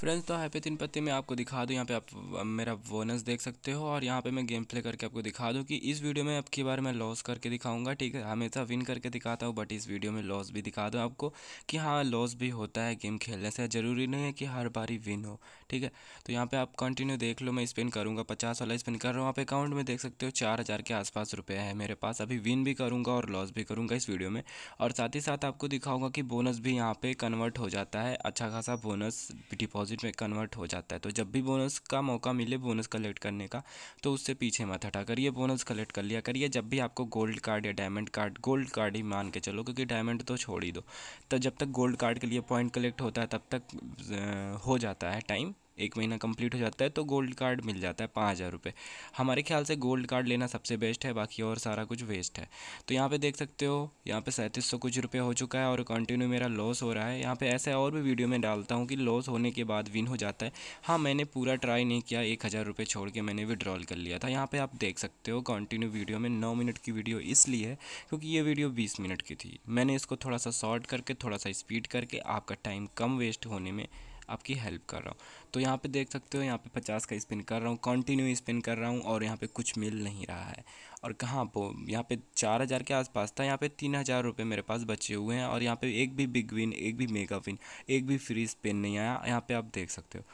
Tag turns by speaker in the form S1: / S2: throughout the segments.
S1: friends तो happy तीन पत्ती में आपको दिखा दूँ यहाँ पे आप मेरा बोनस देख सकते हो और यहाँ पे मैं गेम प्ले करके आपको दिखा दूँ कि इस वीडियो में अब की बार मैं लॉस करके दिखाऊंगा ठीक है हमेशा विन करके दिखाता हूँ बट इस वीडियो में लॉस भी दिखा दूँ आपको कि हाँ लॉस भी होता है गेम खेलने से ज़रूरी नहीं है कि हर बार ही विन हो ठीक है तो यहाँ पर आप कंटिन्यू देख लो मैं स्पेन करूँगा पचास वाला स्पेन कर रहा हूँ आप अकाउंट में देख सकते हो चार हज़ार के आसपास रुपये है मेरे पास अभी विन भी करूँगा और लॉस भी करूँगा इस वीडियो में और साथ ही साथ आपको दिखाऊँगा कि बोनस भी यहाँ पर कन्वर्ट हो जाता है अच्छा खासा बोनस डिपॉजिट डिपॉजिट में कन्वर्ट हो जाता है तो जब भी बोनस का मौका मिले बोनस कलेक्ट करने का तो उससे पीछे मत हटा करिए बोनस कलेक्ट कर लिया करिए जब भी आपको गोल्ड कार्ड या डायमंड कार्ड गोल्ड कार्ड ही मान के चलो क्योंकि डायमंड तो छोड़ ही दो तो जब तक गोल्ड कार्ड के लिए पॉइंट कलेक्ट होता है तब तक हो जाता है टाइम एक महीना कंप्लीट हो जाता है तो गोल्ड कार्ड मिल जाता है पाँच हज़ार रुपये हमारे ख्याल से गोल्ड कार्ड लेना सबसे बेस्ट है बाकी और सारा कुछ वेस्ट है तो यहाँ पे देख सकते हो यहाँ पे सैंतीस सौ कुछ रुपये हो चुका है और कंटिन्यू मेरा लॉस हो रहा है यहाँ पे ऐसे और भी वीडियो में डालता हूँ कि लॉस होने के बाद विन हो जाता है हाँ मैंने पूरा ट्राई नहीं किया एक हज़ार रुपये छोड़ के मैंने विड्रॉल कर लिया था यहाँ पर आप देख सकते हो कॉन्टिन्यू वीडियो में नौ मिनट की वीडियो इसलिए है क्योंकि ये वीडियो बीस मिनट की थी मैंने इसको थोड़ा सा शॉर्ट करके थोड़ा सा स्पीड करके आपका टाइम कम वेस्ट होने में आपकी हेल्प कर रहा हूँ तो यहाँ पे देख सकते हो यहाँ पे पचास का स्पिन कर रहा हूँ कंटिन्यू स्पिन कर रहा हूँ और यहाँ पे कुछ मिल नहीं रहा है और कहाँ पो यहाँ पे चार हज़ार के आसपास था यहाँ पे तीन हज़ार रुपये मेरे पास बचे हुए हैं और यहाँ पे एक भी बिग विन एक भी मेगा विन एक भी फ्री स्पिन नहीं आया यहाँ पर आप देख सकते हो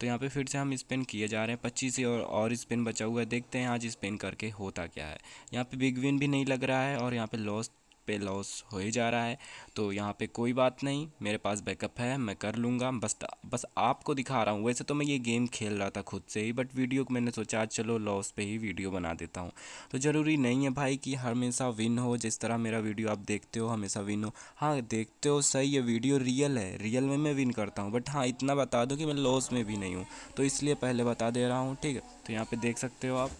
S1: तो यहाँ पे फिर से हम स्पिन किए जा रहे हैं पच्चीस और और स्पिन बचा हुआ है देखते हैं आज स्पिन करके होता क्या है यहाँ पे बिग विन भी नहीं लग रहा है और यहाँ पे लॉस पे लॉस हो ही जा रहा है तो यहाँ पे कोई बात नहीं मेरे पास बैकअप है मैं कर लूँगा बस बस आपको दिखा रहा हूँ वैसे तो मैं ये गेम खेल रहा था खुद से ही बट वीडियो को मैंने सोचा चलो लॉस पे ही वीडियो बना देता हूँ तो ज़रूरी नहीं है भाई कि हमेशा विन हो जिस तरह मेरा वीडियो आप देखते हो हमेशा विन हो हाँ देखते हो सही ये वीडियो रियल है रियल में मैं विन करता हूँ बट हाँ इतना बता दो कि मैं लॉस में भी नहीं हूँ तो इसलिए पहले बता दे रहा हूँ ठीक है तो यहाँ पर देख सकते हो आप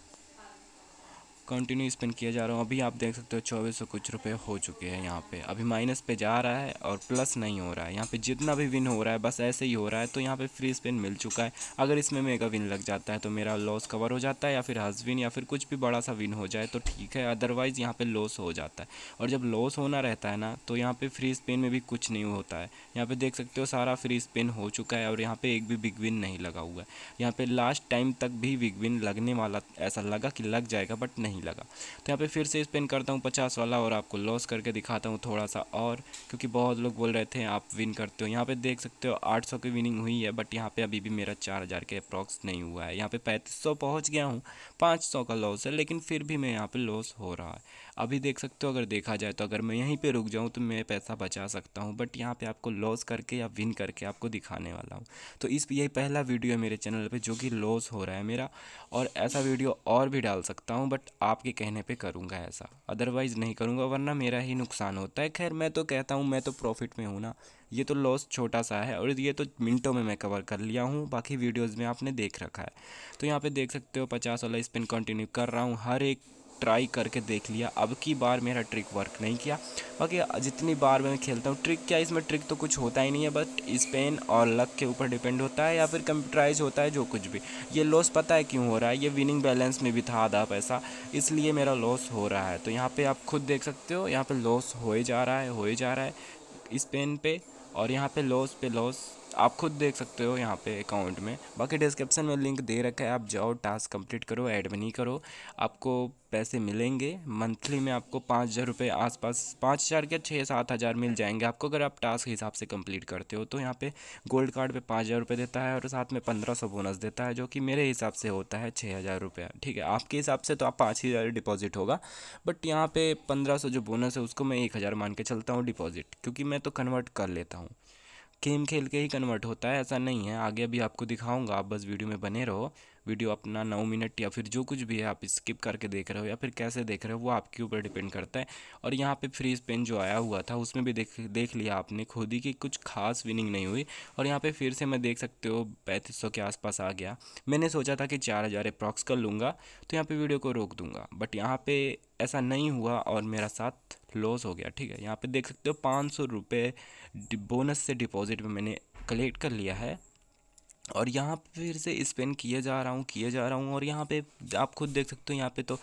S1: कंटिन्यू स्पिन किया जा रहा हूँ अभी आप देख सकते हो चौबीस सौ कुछ रुपए हो चुके हैं यहाँ पे अभी माइनस पे जा रहा है और प्लस नहीं हो रहा है यहाँ पे जितना भी विन हो रहा है बस ऐसे ही हो रहा है तो यहाँ पे फ्री स्पिन मिल चुका है अगर इसमें मेगा विन लग जाता है तो मेरा लॉस कवर हो जाता है या फिर हजविन या फिर कुछ भी बड़ा सा विन हो जाए तो ठीक है अदरवाइज़ यहाँ पर लॉस हो जाता है और जब लॉस होना रहता है ना तो यहाँ पर फ्री स्पिन में भी कुछ नहीं होता है यहाँ पर देख सकते हो सारा फ्री स्पिन हो चुका है और यहाँ पर एक भी बिग विन नहीं लगा हुआ है यहाँ पर लास्ट टाइम तक भी बिग विन लगने वाला ऐसा लगा कि लग जाएगा बट नहीं नहीं लगा तो यहाँ पे फिर से स्पिन करता हूँ पचास वाला और आपको लॉस करके दिखाता हूँ थोड़ा सा और क्योंकि बहुत लोग बोल रहे थे आप विन करते हो यहाँ पे देख सकते हो 800 की विनिंग हुई है बट यहाँ पे अभी भी मेरा 4000 के अप्रॉक्स नहीं हुआ है यहाँ पे 3500 पहुँच गया हूँ सौ का लॉस है लेकिन फिर भी मैं यहाँ पर लॉस हो रहा है अभी देख सकते हो अगर देखा जाए तो अगर मैं यहीं पर रुक जाऊँ तो मैं पैसा बचा सकता हूँ बट यहाँ पर आपको लॉस करके या विन करके आपको दिखाने वाला हूँ तो इस यही पहला वीडियो है मेरे चैनल पर जो कि लॉस हो रहा है मेरा और ऐसा वीडियो और भी डाल सकता हूँ बट आपके कहने पे करूँगा ऐसा अदरवाइज़ नहीं करूँगा वरना मेरा ही नुकसान होता है खैर मैं तो कहता हूँ मैं तो प्रॉफिट में हूँ ना ये तो लॉस छोटा सा है और ये तो मिनटों में मैं कवर कर लिया हूँ बाकी वीडियोज़ में आपने देख रखा है तो यहाँ पर देख सकते हो पचास वाला स्पिन कंटिन्यू कर रहा हूँ हर एक ट्राई करके देख लिया अब की बार मेरा ट्रिक वर्क नहीं किया बाकी जितनी बार मैं खेलता हूँ ट्रिक क्या इसमें ट्रिक तो कुछ होता ही नहीं है बट स्पेन और लक के ऊपर डिपेंड होता है या फिर कंप्यूटराइज होता है जो कुछ भी ये लॉस पता है क्यों हो रहा है ये विनिंग बैलेंस में भी था आधा पैसा इसलिए मेरा लॉस हो रहा है तो यहाँ पर आप खुद देख सकते हो यहाँ पर लॉस हो जा रहा है हो जा रहा है स्पेन पर और यहाँ पे लॉस पे लॉस आप खुद देख सकते हो यहाँ पे अकाउंट में बाकी डिस्क्रिप्शन में लिंक दे रखा है आप जाओ टास्क कंप्लीट करो ऐड नहीं करो आपको पैसे मिलेंगे मंथली में आपको पाँच हज़ार रुपये आस पास पाँच हज़ार के छः सात हज़ार मिल जाएंगे आपको अगर आप टास्क हिसाब से कंप्लीट करते हो तो यहाँ पे गोल्ड कार्ड पे पाँच हज़ार रुपये देता है और साथ में पंद्रह सौ बोनस देता है जो कि मेरे हिसाब से होता है छः हज़ार रुपया ठीक है आपके हिसाब से तो आप पाँच हज़ार डिपॉजिट होगा बट यहाँ पर पंद्रह सौ जो बोनस है उसको मैं एक हज़ार मान के चलता हूँ डिपॉजिट क्योंकि मैं तो कन्वर्ट कर लेता हूँ गेम खेल के ही कन्वर्ट होता है ऐसा नहीं है आगे अभी आपको दिखाऊंगा आप बस वीडियो में बने रहो वीडियो अपना नौ मिनट या फिर जो कुछ भी है आप स्किप करके देख रहे हो या फिर कैसे देख रहे हो वो आपके ऊपर डिपेंड करता है और यहाँ पे फ्रीज पेन जो आया हुआ था उसमें भी देख देख लिया आपने खुद ही कि कुछ खास विनिंग नहीं हुई और यहाँ पर फिर से मैं देख सकते हो पैंतीस के आसपास आ गया मैंने सोचा था कि चार हज़ार अप्रॉक्स कर लूँगा तो यहाँ पर वीडियो को रोक दूँगा बट यहाँ पर ऐसा नहीं हुआ और मेरा साथ लॉस हो गया ठीक है यहाँ पे देख सकते हो पाँच सौ रुपये बोनस से डिपॉजिट में मैंने कलेक्ट कर लिया है और यहाँ पे फिर से स्पिन किए जा रहा हूँ किए जा रहा हूँ और यहाँ पे आप खुद देख सकते हो यहाँ पे तो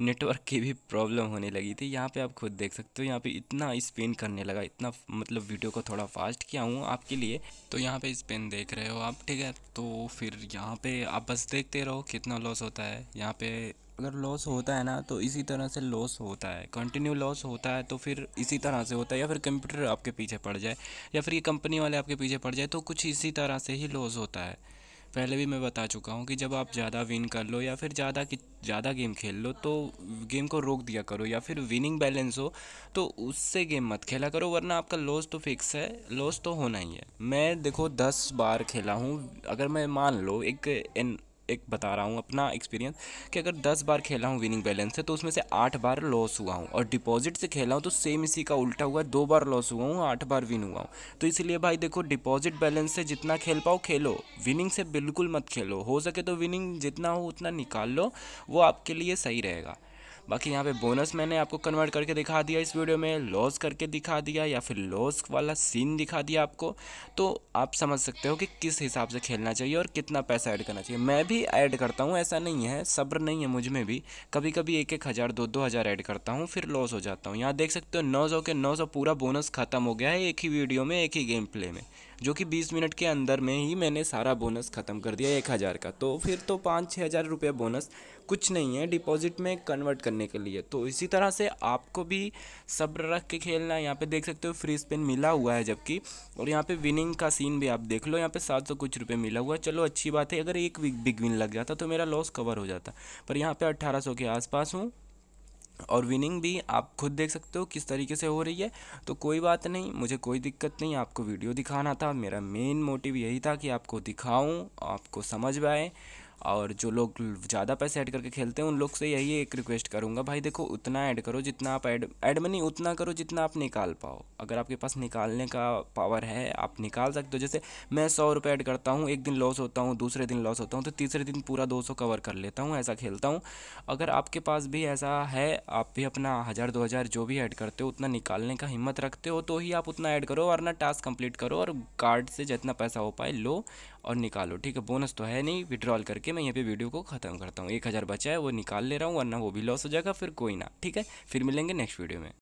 S1: नेटवर्क की भी प्रॉब्लम होने लगी थी यहाँ पे आप खुद देख सकते हो यहाँ पे इतना स्पिन करने लगा इतना मतलब वीडियो को थोड़ा फास्ट किया हूँ आपके लिए तो यहाँ पे स्पिन देख रहे हो आप ठीक है तो फिर यहाँ पे आप बस देखते रहो कितना लॉस होता है यहाँ पे अगर लॉस होता है ना तो इसी तरह से लॉस होता है कंटिन्यू लॉस होता है तो फिर इसी तरह से होता है या फिर कंप्यूटर आपके पीछे पड़ जाए या फिर ये कंपनी वाले आपके पीछे पड़ जाए तो कुछ इसी तरह से ही लॉस होता है पहले भी मैं बता चुका हूँ कि जब आप ज़्यादा विन कर लो या फिर ज़्यादा की ज़्यादा गेम खेल लो तो गेम को रोक दिया करो या फिर विनिंग बैलेंस हो तो उससे गेम मत खेला करो वरना आपका लॉस तो फिक्स है लॉस तो होना ही है मैं देखो दस बार खेला हूँ अगर मैं मान लो एक एक बता रहा हूँ अपना एक्सपीरियंस कि अगर दस बार खेला हूँ विनिंग बैलेंस से तो उसमें से आठ बार लॉस हुआ हूँ और डिपॉजिट से खेला हूँ तो सेम इसी का उल्टा हुआ दो बार लॉस हुआ हूँ आठ बार विन हुआ हूँ तो इसलिए भाई देखो डिपॉजिट बैलेंस से जितना खेल पाओ खेलो विनिंग से बिल्कुल मत खेलो हो सके तो विनिंग जितना हो उतना निकाल लो वो आपके लिए सही रहेगा बाकी यहाँ पे बोनस मैंने आपको कन्वर्ट करके दिखा दिया इस वीडियो में लॉस करके दिखा दिया या फिर लॉस वाला सीन दिखा दिया आपको तो आप समझ सकते हो कि किस हिसाब से खेलना चाहिए और कितना पैसा ऐड करना चाहिए मैं भी ऐड करता हूँ ऐसा नहीं है सब्र नहीं है मुझ में भी कभी कभी एक एक हज़ार दो दो हज़ार ऐड करता हूँ फिर लॉस हो जाता हूँ यहाँ देख सकते हो नौ सौ के नौ सौ पूरा बोनस ख़त्म हो गया है एक ही वीडियो में एक ही गेम प्ले में जो कि बीस मिनट के अंदर में ही मैंने सारा बोनस ख़त्म कर दिया एक हज़ार का तो फिर तो पाँच छः हज़ार रुपये बोनस कुछ नहीं है डिपॉजिट में कन्वर्ट करने के लिए तो इसी तरह से आपको भी सब्र रख के खेलना है यहाँ पे देख सकते हो फ्री स्पिन मिला हुआ है जबकि और यहाँ पे विनिंग का सीन भी आप देख लो यहाँ पे सात सौ कुछ रुपये मिला हुआ है चलो अच्छी बात है अगर एक बिग विन लग जाता तो मेरा लॉस कवर हो जाता पर यहाँ पर अट्ठारह सौ के आसपास हूँ और विनिंग भी आप खुद देख सकते हो किस तरीके से हो रही है तो कोई बात नहीं मुझे कोई दिक्कत नहीं आपको वीडियो दिखाना था मेरा मेन मोटिव यही था कि आपको दिखाऊं आपको समझ में आए और जो लोग ज़्यादा पैसे ऐड करके खेलते हैं उन लोग से यही एक रिक्वेस्ट करूँगा भाई देखो उतना ऐड करो जितना आप ऐड ऐड मनी उतना करो जितना आप निकाल पाओ अगर आपके पास निकालने का पावर है आप निकाल सकते हो जैसे मैं सौ रुपये ऐड करता हूँ एक दिन लॉस होता हूँ दूसरे दिन लॉस होता हूँ तो तीसरे दिन पूरा दो सौ कवर कर लेता हूँ ऐसा खेलता हूँ अगर आपके पास भी ऐसा है आप भी अपना हज़ार दो हज़ार जो भी ऐड करते हो उतना निकालने का हिम्मत रखते हो तो ही आप उतना ऐड करो वरना टास्क कंप्लीट करो और कार्ड से जितना पैसा हो पाए लो और निकालो ठीक है बोनस तो है नहीं विड्रॉल करके मैं यहाँ पे वीडियो को ख़त्म करता हूँ एक हज़ार बचा है वो निकाल ले रहा हूँ वरना वो भी लॉस हो जाएगा फिर कोई ना ठीक है फिर मिलेंगे नेक्स्ट वीडियो में